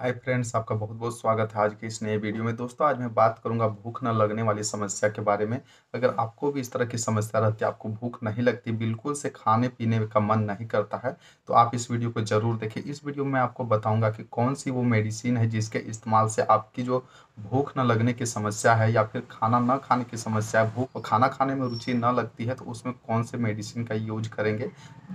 hi friends आपका बहुत बहुत स्वागत है आज के इस नए वीडियो में दोस्तों आज मैं बात करूंगा भूख न लगने वाली समस्या के बारे में अगर आपको भी इस तरह की समस्या रहती है आपको भूख नहीं लगती बिल्कुल से खाने पीने का मन नहीं करता है तो आप इस वीडियो को ज़रूर देखें इस वीडियो में आपको बताऊंगा कि कौन सी वो मेडिसिन है जिसके इस्तेमाल से आपकी जो भूख न लगने की समस्या है या फिर खाना न खाने की समस्या है भूख खाना खाने में रुचि न लगती है तो उसमें कौन से मेडिसिन का यूज करेंगे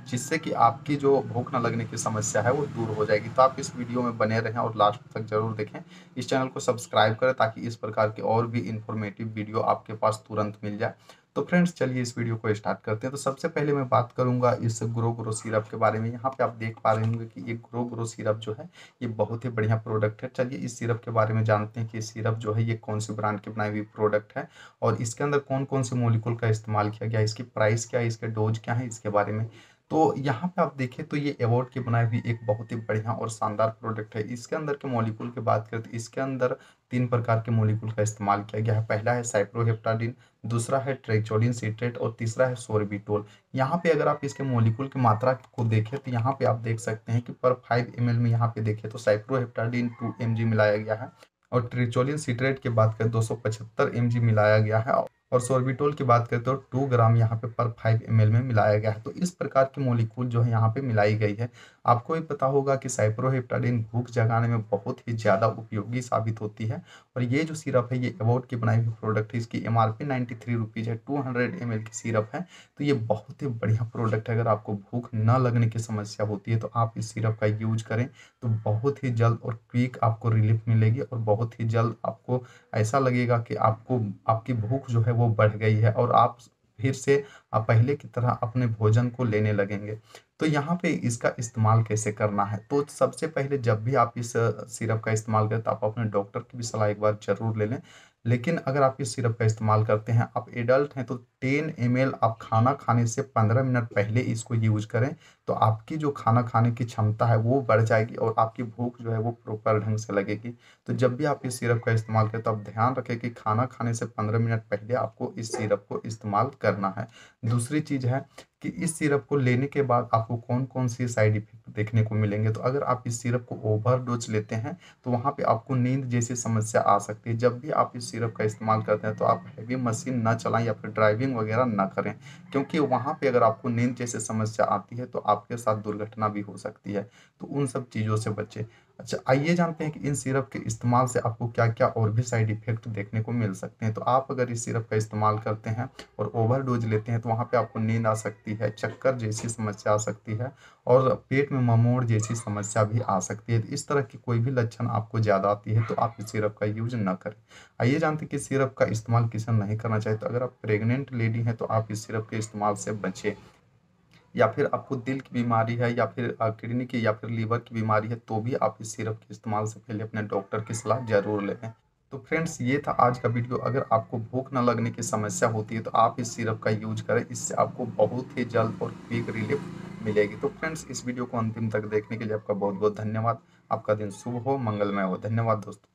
जिससे कि आपकी जो भूख न लगने की समस्या है वो दूर हो जाएगी तो आप इस वीडियो में बने रहें और और लास्ट तक जरूर देखें इस चैनल को सब्सक्राइब करें ताकि इस प्रकार के और भी इन्फॉर्मेटिव वीडियो आपके पास तुरंत मिल जाए तो फ्रेंड्स चलिए इस वीडियो को स्टार्ट करते हैं तो सबसे पहले मैं बात करूंगा इस ग्रो ग्रो सिरप के बारे में यहाँ पे आप देख पा रहे होंगे कि ये ग्रो ग्रो सिरप जो है ये बहुत ही बढ़िया प्रोडक्ट है चलिए इस सिरप के बारे में जानते हैं कि सिरप जो है ये कौन से ब्रांड की बनाई हुई प्रोडक्ट है और इसके अंदर कौन कौन से मोलिकुल का इस्तेमाल किया गया इसकी प्राइस क्या है इसके डोज क्या है इसके बारे में तो यहाँ पे आप देखें तो ये एवॉर्ड के बनाए हुए एक बहुत ही बढ़िया और शानदार प्रोडक्ट है इसके अंदर के मॉलिक्यूल की बात करें तो इसके अंदर तीन प्रकार के मॉलिक्यूल का इस्तेमाल किया गया है पहला है साइप्रोहेप्टाडिन दूसरा है ट्रेचोडिन सिट्रेट और तीसरा है सोरबिटोल यहाँ पे अगर आप इसके मॉलिक्यूल की मात्रा को देखें तो यहाँ पे आप देख सकते हैं कि पर फाइव एम में यहाँ पे देखें तो साइप्रोहेप्टाडिन टू एम मिलाया गया है और ट्रिचोलिन सिट्रेट की बात करें तो दो सौ मिलाया गया है और सोर्बिटोल की बात करें तो टू ग्राम यहाँ पे पर फाइव एम में मिलाया गया है तो इस प्रकार के मोलिकूल जो है यहाँ पे मिलाई गई है आपको भी पता होगा कि साइप्रोहेप्टाडिन भूख जगाने में बहुत ही ज़्यादा उपयोगी साबित होती है और ये जो सिरप है ये अबाउट की बनाई हुई प्रोडक्ट है इसकी M R P ninety three rupees है टू हंड्रेड एम एल की सिरप है तो ये बहुत ही बढ़िया प्रोडक्ट है अगर आपको भूख न लगने की समस्या होती है तो आप इस सिरप का यूज करें तो बहुत ही जल्द और क्विक आपको रिलीफ मिलेगी और बहुत ही जल्द आपको ऐसा लगेगा कि आपको आपकी भूख जो है वो वो बढ़ गई है और आप फिर से आप पहले की तरह अपने भोजन को लेने लगेंगे तो यहाँ पे इसका इस्तेमाल कैसे करना है तो सबसे पहले जब भी आप इस सिरप का इस्तेमाल करें तो आप अपने डॉक्टर की भी सलाह एक बार जरूर ले लें लेकिन अगर आप इस सिरप का इस्तेमाल करते हैं आप एडल्ट हैं तो 10 एम आप खाना खाने से 15 मिनट पहले इसको यूज करें तो आपकी जो खाना खाने की क्षमता है वो बढ़ जाएगी और आपकी भूख जो है वो प्रॉपर ढंग से लगेगी तो जब भी आप इस सिरप का इस्तेमाल करें तो आप ध्यान रखें कि खाना खाने से पंद्रह मिनट पहले आपको इस सिरप को इस्तेमाल करना है दूसरी चीज़ है कि इस सिरप को लेने के बाद आपको कौन कौन सी साइड इफेक्ट देखने को मिलेंगे तो अगर आप इस सिरप को डोज लेते हैं तो वहाँ पे आपको नींद जैसी समस्या आ सकती है जब भी आप इस सिरप का इस्तेमाल करते हैं तो आप हैवी मशीन ना चलाएं या फिर ड्राइविंग वगैरह ना करें क्योंकि वहाँ पे अगर आपको नींद जैसी समस्या आती है तो आपके साथ दुर्घटना भी हो सकती है तो उन सब चीज़ों से बचें अच्छा आइए जानते हैं कि इन सिरप के इस्तेमाल से आपको क्या क्या और भी साइड इफेक्ट देखने को मिल सकते हैं तो आप अगर इस सिरप का इस्तेमाल करते हैं और ओवर डोज लेते हैं तो वहाँ पे आपको नींद आ सकती है चक्कर जैसी समस्या आ सकती है और पेट में ममोड़ जैसी समस्या भी आ सकती है तो इस तरह की कोई भी लक्षण आपको ज़्यादा आती है तो आप इस सिरप का यूज ना करें आइए जानते हैं कि सिरप का इस्तेमाल किसान नहीं करना चाहिए तो अगर आप प्रेगनेंट लेडी हैं तो आप इस सिरप के इस्तेमाल से बचें या फिर आपको दिल की बीमारी है या फिर किडनी की या फिर लीवर की बीमारी है तो भी आप इस सिरप के इस्तेमाल से पहले अपने डॉक्टर की सलाह जरूर लें तो फ्रेंड्स ये था आज का वीडियो अगर आपको भूख न लगने की समस्या होती है तो आप इस सिरप का यूज करें इससे आपको बहुत ही जल्द और क्विक रिलीफ मिलेगी तो फ्रेंड्स इस वीडियो को अंतिम तक देखने के लिए आपका बहुत बहुत धन्यवाद आपका दिन शुभ हो मंगलमय हो धन्यवाद दोस्तों